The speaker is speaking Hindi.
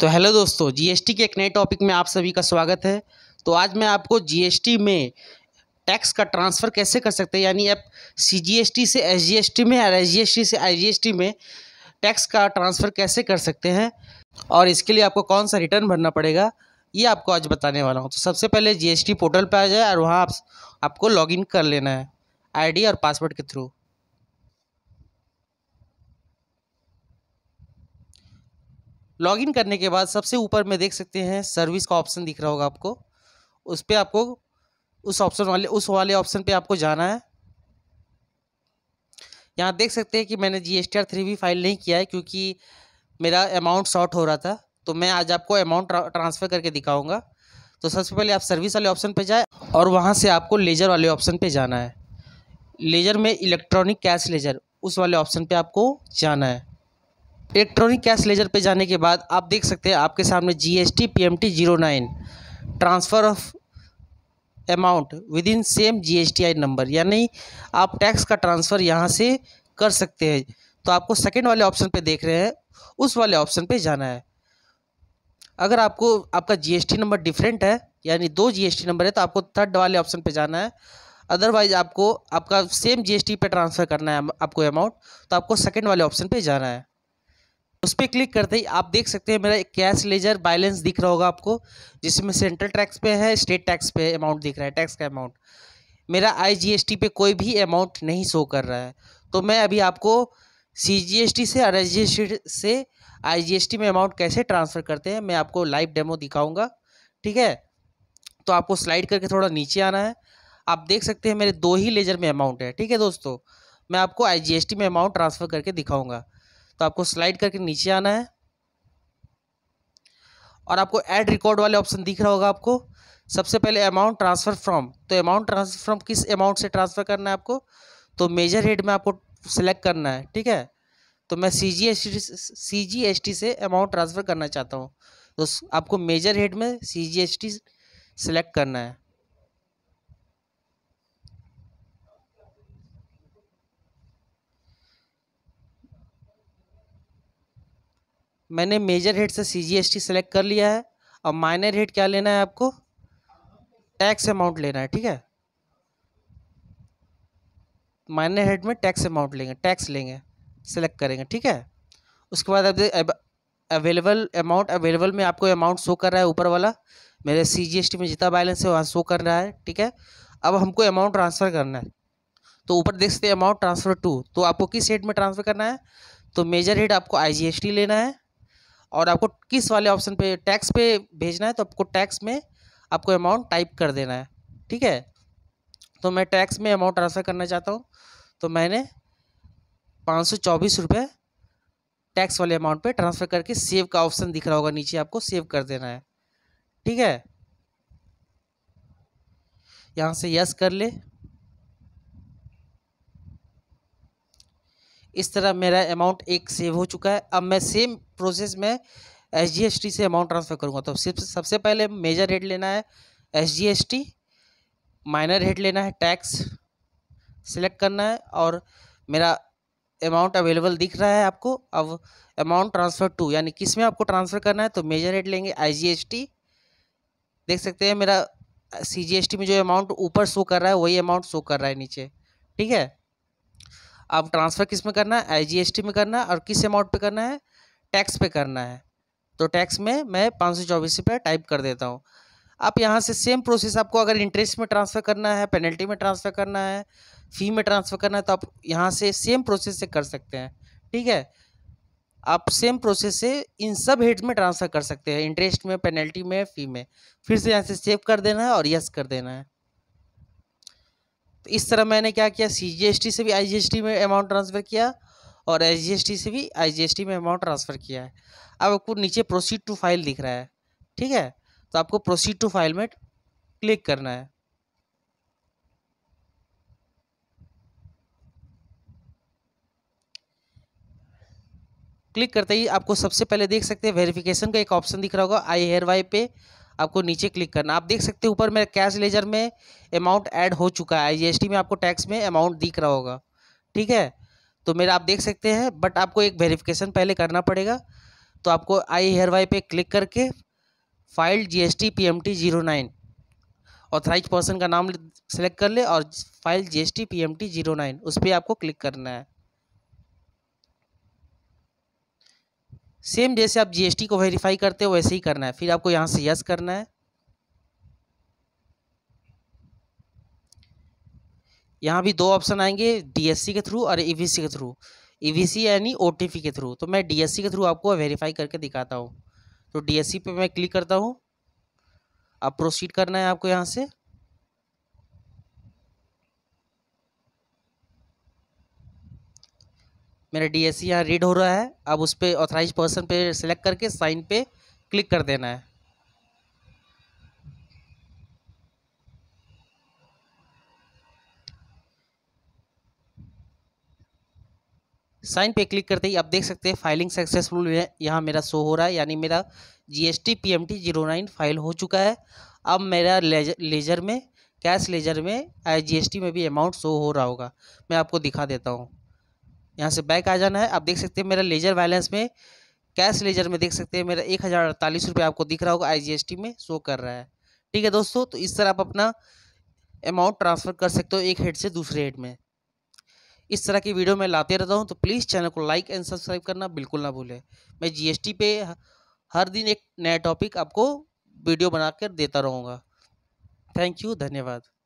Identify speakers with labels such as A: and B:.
A: तो हेलो दोस्तों जीएसटी के एक नए टॉपिक में आप सभी का स्वागत है तो आज मैं आपको जीएसटी में टैक्स का ट्रांसफ़र कैसे कर सकते हैं यानी आप सीजीएसटी से एसजीएसटी में और एसजीएसटी से आईजीएसटी में टैक्स का ट्रांसफ़र कैसे कर सकते हैं और इसके लिए आपको कौन सा रिटर्न भरना पड़ेगा ये आपको आज बताने वाला हूँ तो सबसे पहले जी पोर्टल पर आ जाए और वहाँ आप, आपको लॉग कर लेना है आई और पासवर्ड के थ्रू लॉगिन करने के बाद सबसे ऊपर में देख सकते हैं सर्विस का ऑप्शन दिख रहा होगा आपको उस पर आपको उस ऑप्शन वाले उस वाले ऑप्शन पे आपको जाना है यहाँ देख सकते हैं कि मैंने G S T R three भी फाइल नहीं किया है क्योंकि मेरा अमाउंट शॉर्ट हो रहा था तो मैं आज आपको अमाउंट ट्रांसफ़र करके दिखाऊँगा तो सबसे पहले आप सर्विस वाले ऑप्शन पर जाए और वहाँ से आपको लेजर वाले ऑप्शन पर जाना है लेजर में इलेक्ट्रॉनिक कैश लेजर उस वाले ऑप्शन पे आपको जाना है इलेक्ट्रॉनिक कैश लेजर पे जाने के बाद आप देख सकते हैं आपके सामने G S T P M T zero nine transfer of amount within same G S T I number यानी आप टैक्स का ट्रांसफ़र यहाँ से कर सकते हैं तो आपको सेकेंड वाले ऑप्शन पे देख रहे हैं उस वाले ऑप्शन पे जाना है अगर आपको आपका G S T number different है यानी दो जी एस टी नंबर है तो आपको थर्ड वाले ऑप्शन पे जाना है अदरवाइज आपको आपका सेम जी एस टी पर ट्रांसफ़र करना है आपको अमाउंट तो आपको सेकेंड वाले ऑप्शन पर जाना है उस पर क्लिक करते ही आप देख सकते हैं मेरा एक कैश लेजर बैलेंस दिख रहा होगा आपको जिसमें सेंट्रल टैक्स पे है स्टेट टैक्स पे अमाउंट दिख रहा है टैक्स का अमाउंट मेरा आईजीएसटी पे कोई भी अमाउंट नहीं शो कर रहा है तो मैं अभी आपको सीजीएसटी से और से आईजीएसटी में अमाउंट कैसे ट्रांसफ़र करते हैं मैं आपको लाइव डेमो दिखाऊँगा ठीक है तो आपको स्लाइड करके थोड़ा नीचे आना है आप देख सकते हैं मेरे दो ही लेजर में अमाउंट है ठीक है दोस्तों मैं आपको आई में अमाउंट ट्रांसफ़र करके दिखाऊंगा तो आपको स्लाइड करके नीचे आना है और आपको ऐड रिकॉर्ड वाले ऑप्शन दिख रहा होगा आपको सबसे पहले अमाउंट ट्रांसफ़र फ्रॉम तो अमाउंट ट्रांसफ़र फ्रॉम किस अमाउंट से ट्रांसफ़र करना है आपको तो मेजर हेड में आपको सेलेक्ट करना है ठीक है तो मैं C G S T C G S T से अमाउंट ट्रांसफ़र करना चाहता हूँ तो आपको मेजर हेड में C G S T select करना है मैंने मेजर हेड से C G S T select कर लिया है और माइनर हेड क्या लेना है आपको टैक्स अमाउंट लेना है ठीक है माइनर हेड में टैक्स अमाउंट लेंगे टैक्स लेंगे सेलेक्ट करेंगे ठीक है उसके बाद अब अवेलेबल अमाउंट अवेलेबल में आपको अमाउंट शो कर रहा है ऊपर वाला मेरे सी जी एस टी में जितना बैलेंस है वहाँ शो कर रहा है ठीक है अब हमको अमाउंट ट्रांसफ़र करना है तो ऊपर देख सकते हैं अमाउंट ट्रांसफ़र टू तो आपको किस हेड में ट्रांसफ़र करना है तो मेजर हेड आपको आई जी एस टी लेना है और आपको किस वाले ऑप्शन पे टैक्स पे भेजना है तो आपको टैक्स में आपको अमाउंट टाइप कर देना है ठीक है तो मैं टैक्स में अमाउंट ट्रांसफ़र करना चाहता हूँ तो मैंने पाँच सौ चौबीस रुपये टैक्स वाले अमाउंट पे ट्रांसफ़र करके सेव का ऑप्शन दिख रहा होगा नीचे आपको सेव कर देना है ठीक है यहाँ से यस कर ले इस तरह मेरा अमाउंट एक सेव हो चुका है अब मैं सेम प्रोसेस में एस जी एस टी से अमाउंट ट्रांसफ़र करूँगा तो सिर्फ सबसे पहले मेजर रेट लेना है S G S T minor rate लेना है टैक्स सिलेक्ट करना है और मेरा अमाउंट अवेलेबल दिख रहा है आपको अब अमाउंट ट्रांसफ़र टू यानी किस में आपको ट्रांसफ़र करना है तो मेजर रेट लेंगे आई जी एस टी देख सकते हैं मेरा सी जी एस टी में जो अमाउंट ऊपर शो कर रहा है वही अमाउंट शो कर रहा है नीचे ठीक है अब ट्रांसफ़र किस में करना है आई में करना है और किस अमाउंट पे करना है टैक्स पे करना है तो टैक्स में मैं पाँच सौ चौबीस रुपये टाइप कर देता हूँ आप यहाँ से सेम प्रोसेस आपको अगर इंटरेस्ट में ट्रांसफ़र करना है पेनल्टी में ट्रांसफ़र करना है फ़ी में ट्रांसफ़र करना है तो आप यहाँ से सेम प्रोसेस से कर सकते हैं ठीक है आप सेम प्रोसेस से इन सब हेड में ट्रांसफ़र कर सकते हैं इंटरेस्ट में पेनल्टी में फ़ी में फिर से यहाँ से सेव कर देना है और यस कर देना है इस तरह मैंने क्या किया सी से भी आई में अमाउंट ट्रांसफ़र किया और टी से भी आई में अमाउंट ट्रांसफ़र किया है अब आपको नीचे प्रोसीड टू फाइल दिख रहा है ठीक है तो आपको प्रोसीड टू फाइल में क्लिक करना है क्लिक करते ही आपको सबसे पहले देख सकते हैं वेरिफिकेशन का एक ऑप्शन दिख रहा होगा आई हेयर वाई पे आपको नीचे क्लिक करना आप देख सकते हैं ऊपर मेरे कैश लेजर में अमाउंट ऐड हो चुका है जीएसटी में आपको टैक्स में अमाउंट दिख रहा होगा ठीक है तो मेरा आप देख सकते हैं बट आपको एक वेरिफिकेशन पहले करना पड़ेगा तो आपको आई हेयर वाई पे क्लिक करके file G S T P M T zero nine authorize person का नाम सेलेक्ट कर ले और file G S T P M T zero nine उस पर आपको क्लिक करना है सेम जैसे आप जीएसटी को वेरीफाई करते हो वैसे ही करना है फिर आपको यहाँ से यस करना है यहाँ भी दो ऑप्शन आएंगे डीएससी के थ्रू और ईवीसी e के थ्रू ईवीसी e यानी ओटीपी के थ्रू तो मैं डीएससी के थ्रू आपको वेरीफाई करके दिखाता हूँ तो डीएससी पे मैं क्लिक करता हूँ अब प्रोसीड करना है आपको यहाँ से मेरा डी एस यहाँ रीड हो रहा है अब उस पर ऑथराइज पर्सन पे सिलेक्ट करके साइन पे क्लिक कर देना है साइन पे क्लिक करते ही आप देख सकते हैं फाइलिंग सक्सेसफुल यहाँ मेरा शो हो रहा है यानी मेरा G S T P M T zero nine file हो चुका है अब मेरा लेजर, लेजर में कैश लेजर में जी एस टी में भी अमाउंट शो हो रहा होगा मैं आपको दिखा देता हूँ यहाँ से बैक आ जाना है आप देख सकते हैं मेरा लेजर बैलेंस में कैश लेजर में देख सकते हैं मेरा एक हज़ार अड़तालीस रुपये आपको दिख रहा होगा टी में शो कर रहा है ठीक है दोस्तों तो इस तरह आप अपना अमाउंट ट्रांसफ़र कर सकते हो एक हेड से दूसरे हेड में इस तरह की वीडियो मैं लाते रहता हूँ तो प्लीज़ चैनल को लाइक एंड सब्सक्राइब करना बिल्कुल ना भूलें मैं जीएसटी पे हर दिन एक नया टॉपिक आपको वीडियो बनाकर देता रहूँगा थैंक यू धन्यवाद